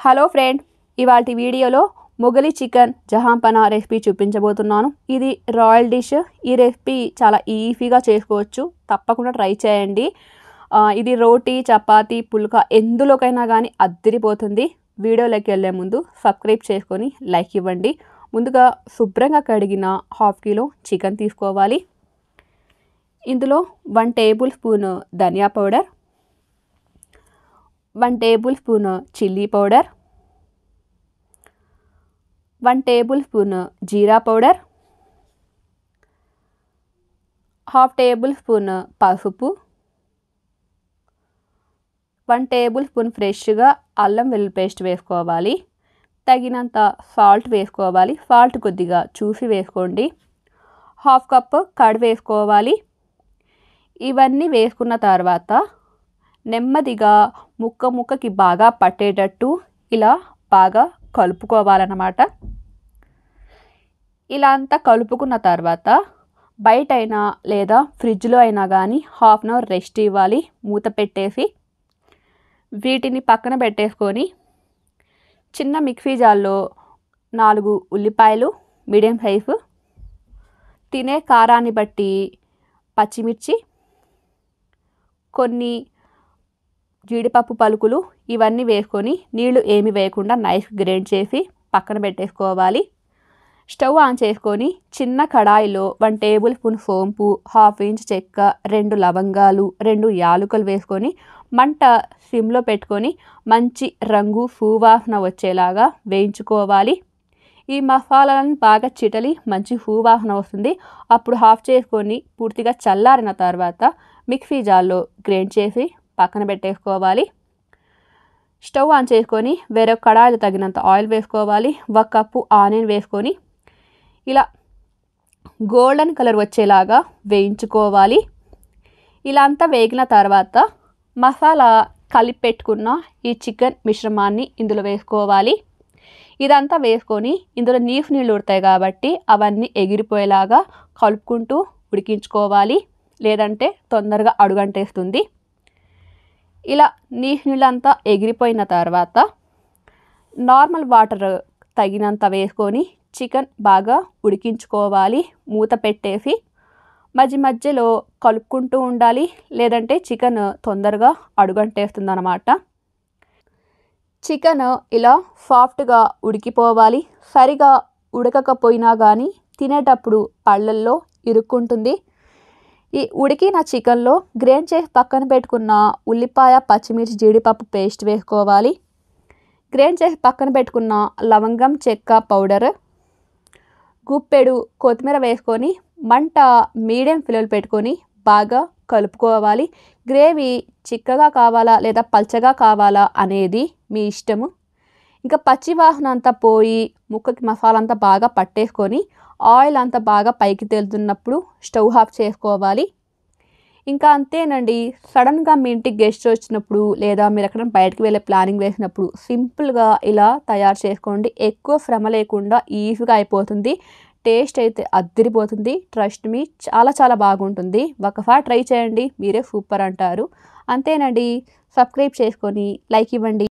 hello friend ఇవాళ వీడియోలో మొగలి చికెన్ జహాంపనా రెసిపీ చూపించబోతున్నాను ఇది రాయల్ డిష్ ఈ రెసిపీ చాలా ఈజీగా చేసుకోవచ్చు తప్పకుండా ట్రై చేయండి ఇది రోటీ చపాతి పుల్కా ఎందులోకైనా కానీ అద్దరిపోతుంది వీడియోలోకి వెళ్ళే ముందు సబ్స్క్రైబ్ చేసుకొని లైక్ ఇవ్వండి ముందుగా శుభ్రంగా కడిగిన హాఫ్ కిలో చికెన్ తీసుకోవాలి ఇందులో వన్ టేబుల్ స్పూన్ ధనియా powder one table spoon chilli powder one table spoon జీరా పౌడర్ హాఫ్ టేబుల్ స్పూన్ పసుపు వన్ టేబుల్ స్పూన్ ఫ్రెష్గా అల్లం వెల్లుల్లి పేస్ట్ వేసుకోవాలి తగినంత సాల్ట్ వేసుకోవాలి సాల్ట్ కొద్దిగా చూసి వేసుకోండి హాఫ్ కప్ కడ్ వేసుకోవాలి ఇవన్నీ వేసుకున్న తర్వాత నెమ్మదిగా ముక్క ముక్కకి బాగా పట్టేటట్టు ఇలా బాగా కలుపుకోవాలన్నమాట ఇలా అంతా కలుపుకున్న తర్వాత బయట అయినా లేదా ఫ్రిడ్జ్లో అయినా కానీ హాఫ్ అన్ అవర్ రెస్ట్ ఇవ్వాలి మూత పెట్టేసి వీటిని పక్కన పెట్టేసుకొని చిన్న మిక్సీ జాల్లో నాలుగు ఉల్లిపాయలు మీడియం సైజు తినే కారాన్ని బట్టి పచ్చిమిర్చి కొన్ని జీడిపప్పు పలుకులు ఇవన్నీ వేసుకొని నీళ్లు ఏమి వేయకుండా నైస్ గ్రైండ్ చేసి పక్కన పెట్టేసుకోవాలి స్టవ్ ఆన్ చేసుకొని చిన్న కడాయిలో వన్ టేబుల్ స్పూన్ సోంపు హాఫ్ ఇంచ్ చెక్క రెండు లవంగాలు రెండు యాలుకలు వేసుకొని మంట సిమ్లో పెట్టుకొని మంచి రంగు పూవాసన వచ్చేలాగా వేయించుకోవాలి ఈ మసాలాలను బాగా చిటలి మంచి పూవాసన వస్తుంది అప్పుడు హాఫ్ చేసుకొని పూర్తిగా చల్లారిన తర్వాత మిక్సీ జార్లో గ్రైండ్ చేసి పక్కన పెట్టేసుకోవాలి స్టవ్ ఆన్ చేసుకొని వేరే కడాయిలు తగినంత ఆయిల్ వేసుకోవాలి ఒక కప్పు ఆనియన్ వేసుకొని ఇలా గోల్డెన్ కలర్ వచ్చేలాగా వేయించుకోవాలి ఇలా అంతా వేగిన తర్వాత మసాలా కలిపి పెట్టుకున్న ఈ చికెన్ మిశ్రమాన్ని ఇందులో వేసుకోవాలి ఇదంతా వేసుకొని ఇందులో నీఫ్ నీళ్ళు ఉడతాయి కాబట్టి అవన్నీ ఎగిరిపోయేలాగా కలుపుకుంటూ ఉడికించుకోవాలి లేదంటే తొందరగా అడుగంటేస్తుంది ఇలా నీ నీళ్ళంతా ఎగిరిపోయిన తర్వాత నార్మల్ వాటర్ తగినంత వేసుకొని చికెన్ బాగా ఉడికించుకోవాలి మూత పెట్టేసి మధ్య మధ్యలో కలుపుకుంటూ ఉండాలి లేదంటే చికెన్ తొందరగా అడుగంటేస్తుంది అనమాట చికెన్ ఇలా సాఫ్ట్గా ఉడికిపోవాలి సరిగా ఉడకకపోయినా కానీ తినేటప్పుడు పళ్ళల్లో ఇరుక్కుంటుంది ఈ ఉడికిన చికెన్లో గ్రేన్ చేసి పక్కన పెట్టుకున్న ఉల్లిపాయ పచ్చిమిర్చి జీడిపప్పు పేస్ట్ వేసుకోవాలి గ్రేన్ చేసి పక్కన పెట్టుకున్న లవంగం చెక్క పౌడర్ గుప్పెడు కొత్తిమీర వేసుకొని మంట మీడియం ఫ్లేమ్లో పెట్టుకొని బాగా కలుపుకోవాలి గ్రేవీ చిక్కగా కావాలా లేదా పల్చగా కావాలా అనేది మీ ఇష్టము ఇంకా పచ్చి అంతా పోయి ముక్కకి మసాలా అంతా బాగా పట్టేసుకొని ఆయిల్ అంతా బాగా పైకి తేలుతున్నప్పుడు స్టవ్ ఆఫ్ చేసుకోవాలి ఇంకా అంతేనండి సడన్గా మీ ఇంటికి గెస్ట్ వచ్చినప్పుడు లేదా మీరు ఎక్కడ బయటకు వెళ్ళే ప్లానింగ్ వేసినప్పుడు సింపుల్గా ఇలా తయారు చేసుకోండి ఎక్కువ శ్రమ లేకుండా ఈజీగా అయిపోతుంది టేస్ట్ అయితే అద్దరిపోతుంది ట్రస్ట్ మీ చాలా చాలా బాగుంటుంది ఒకసారి ట్రై చేయండి మీరే సూపర్ అంటారు అంతేనండి సబ్స్క్రైబ్ చేసుకొని లైక్ ఇవ్వండి